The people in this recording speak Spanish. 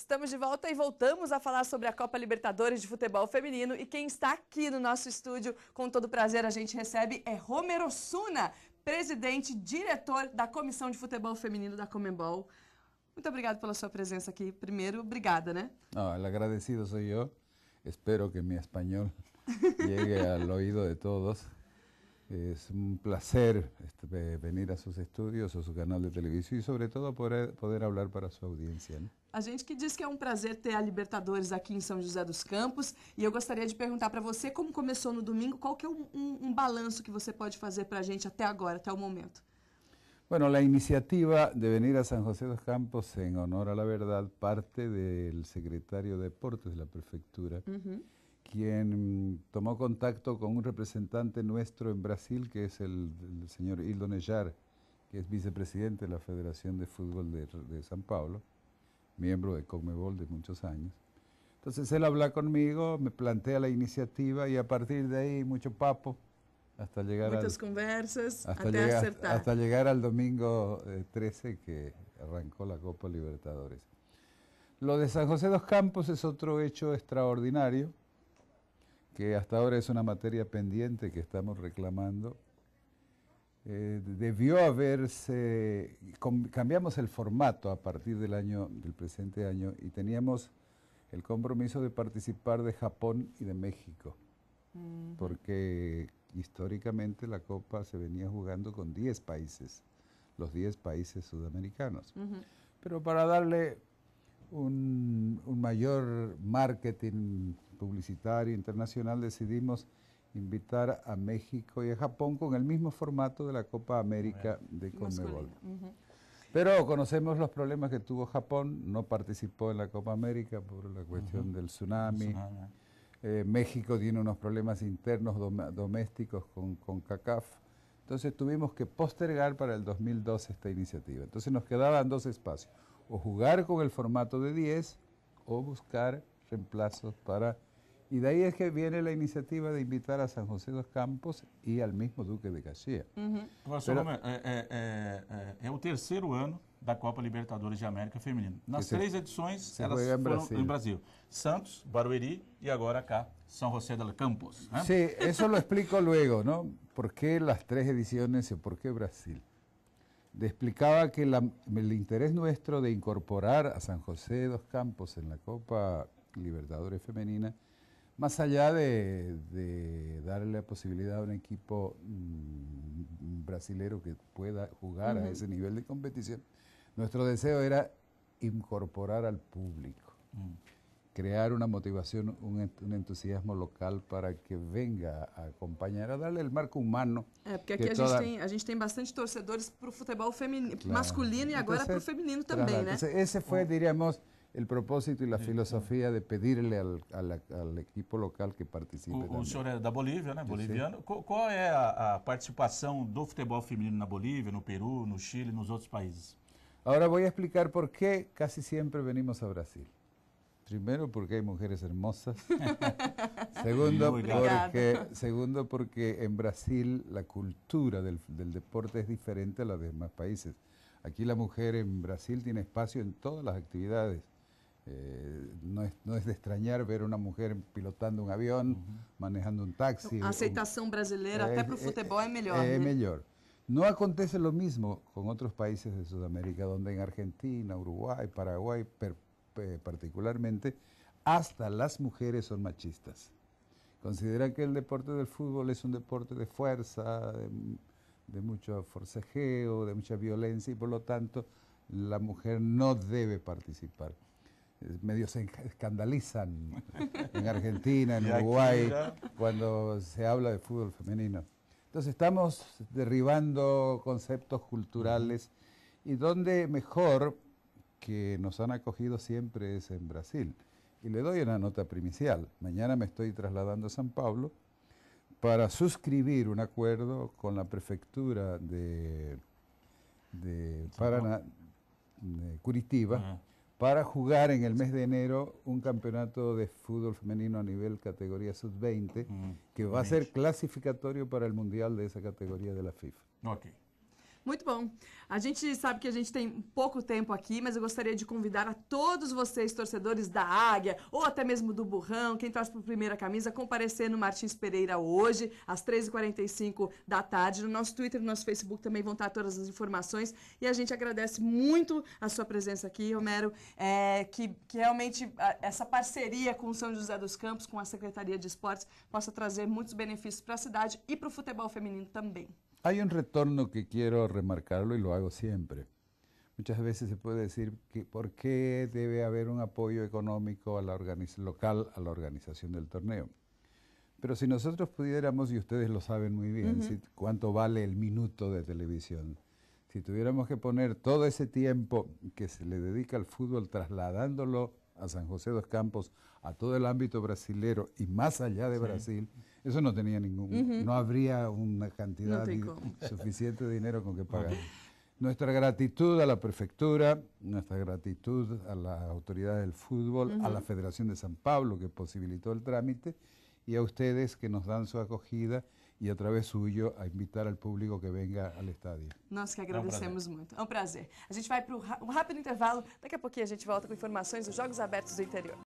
Estamos de volta e voltamos a falar sobre a Copa Libertadores de Futebol Feminino. E quem está aqui no nosso estúdio, com todo prazer, a gente recebe é Romero Suna, presidente, diretor da Comissão de Futebol Feminino da Comembol. Muito obrigado pela sua presença aqui. Primeiro, obrigada, né? Ah, agradecido sou eu. Espero que meu espanhol chegue ao ouvido de todos. Es un placer este, venir a sus estudios, a su canal de televisión y sobre todo poder, poder hablar para su audiencia. Né? A gente que diz que é um prazer ter a Libertadores aqui em São José dos Campos e eu gostaria de perguntar para você como começou no domingo, qual que é um, um, um balanço que você pode fazer para a gente até agora, até o momento? Bueno, a iniciativa de venir a São José dos Campos em honor a la verdad parte do secretário de Deportes da prefeitura. Uh uhum. -huh. quien tomó contacto con un representante nuestro en Brasil, que es el, señor Hildo Neyar, que es vicepresidente de la Federación de Fútbol de, San Pablo, miembro de Conmebol de muchos años. Entonces él habla conmigo, me plantea la iniciativa y a partir de ahí mucho papo hasta llegar Muchas conversas hasta, llegar, hasta llegar, al domingo 13 eh, que arrancó la Copa Libertadores. Lo de San José dos Campos es otro hecho extraordinario que hasta ahora es una materia pendiente que estamos reclamando, eh, debió haberse, cambiamos el formato a partir del año, del presente año, y teníamos el compromiso de participar de Japón y de México, porque históricamente la Copa se venía jugando con 10 países, los 10 países sudamericanos. Pero para darle un, un mayor marketing publicitario, internacional, decidimos invitar a México y a Japón con el mismo formato de la Copa América de Conmebol. Pero conocemos los problemas que tuvo Japón, no participó en la Copa América por la cuestión del tsunami. Eh, México tiene unos problemas internos domésticos con, con CACAF. Entonces tuvimos que postergar para el 2012 esta iniciativa. Entonces nos quedaban dos espacios, o jugar con el formato de 10 o buscar reemplazos para y de ahí es que viene la iniciativa de invitar a San José dos Campos y al mismo Duque de Caxias. Uhum. es el tercero año de la Copa Libertadores de América Femenina. Las tres ediciones elas en em Brasil. Em Brasil. Santos, Barueri y e ahora acá, San José dos Campos. Sí, eso lo explico luego, ¿no? ¿Por qué las tres ediciones y por qué Brasil? Le explicaba que el interés nuestro de incorporar a San José dos Campos en la Copa Libertadores Femenina más allá de, darle la posibilidad a un equipo brasileño mm, brasilero que pueda jugar a ese nivel de competición, nuestro deseo era incorporar al público, mm. crear una motivación, un, entusiasmo local para que venga a acompañar, a darle el marco humano. porque aquí a, gente tem, bastante torcedores para el fútbol masculino y ahora para el femenino también. fue, diríamos, el propósito y la filosofía de pedirle al, equipo local que participe. O, o senhor é da Bolívia, né? Boliviano. ¿Cuál es la a, del fútbol femenino en Bolivia, en Perú, en Chile, nos outros países? voy a explicar por qué casi siempre venimos a Brasil. Primero porque hay mujeres hermosas. segundo, porque, en Brasil la cultura del, deporte es diferente a la de demás países. Aquí la mujer en Brasil tiene espacio en todas las actividades eh, no, es, de extrañar ver una mujer pilotando un avión, manejando un taxi. la aceptación brasileña para el fútbol es eh, mejor eh, No acontece lo mismo con otros países de Sudamérica, donde en Argentina, Uruguay, Paraguay particularmente, hasta las mujeres son machistas. Consideran que el deporte del fútbol es un deporte de fuerza, de mucho forcejeo, de mucha violencia y por lo tanto la mujer no debe participar medios se escandalizan en Argentina, en Uruguay, cuando se habla de fútbol femenino. Entonces estamos derribando conceptos culturales y donde mejor que nos han acogido siempre es en Brasil. Y le doy una nota primicial. Mañana me estoy trasladando a San Pablo para suscribir un acuerdo con la prefectura de, Paraná, Curitiba, para jugar en el mes de enero un campeonato de fútbol femenino a nivel categoría sub-20 mm, que va a ser clasificatorio para el mundial de esa categoría de la FIFA. Muito bom. A gente sabe que a gente tem pouco tempo aqui, mas eu gostaria de convidar a todos vocês, torcedores da Águia, ou até mesmo do Burrão, quem traz por primeira camisa, comparecer no Martins Pereira hoje, às 13h45 da tarde. No nosso Twitter, no nosso Facebook também vão estar todas as informações. E a gente agradece muito a sua presença aqui, Romero, é, que, que realmente a, essa parceria com o São José dos Campos, com a Secretaria de Esportes, possa trazer muitos benefícios para a cidade e para o futebol feminino também. Hay un retorno que quiero remarcarlo y lo hago siempre. Muchas veces se puede decir que por qué debe haber un apoyo económico a la local a la organización del torneo. Pero si nosotros pudiéramos, y ustedes lo saben muy bien, cuánto vale el minuto de televisión, si tuviéramos que poner todo ese tiempo que se le dedica al fútbol trasladándolo a San José dos Campos, a todo el ámbito brasilero y más allá de Brasil, eso no tenía ningún, no habría una cantidad suficiente de dinero con que pagar. Nuestra gratitud a la prefectura, nuestra gratitud a las autoridades del fútbol, a la Federación de San Pablo que posibilitó el trámite y a ustedes que nos dan su acogida e através suyo a invitar ao público que venha ao estádio. Nós que agradecemos é um muito. É um prazer. A gente vai para um rápido intervalo. Daqui a pouquinho a gente volta com informações dos Jogos Abertos do Interior.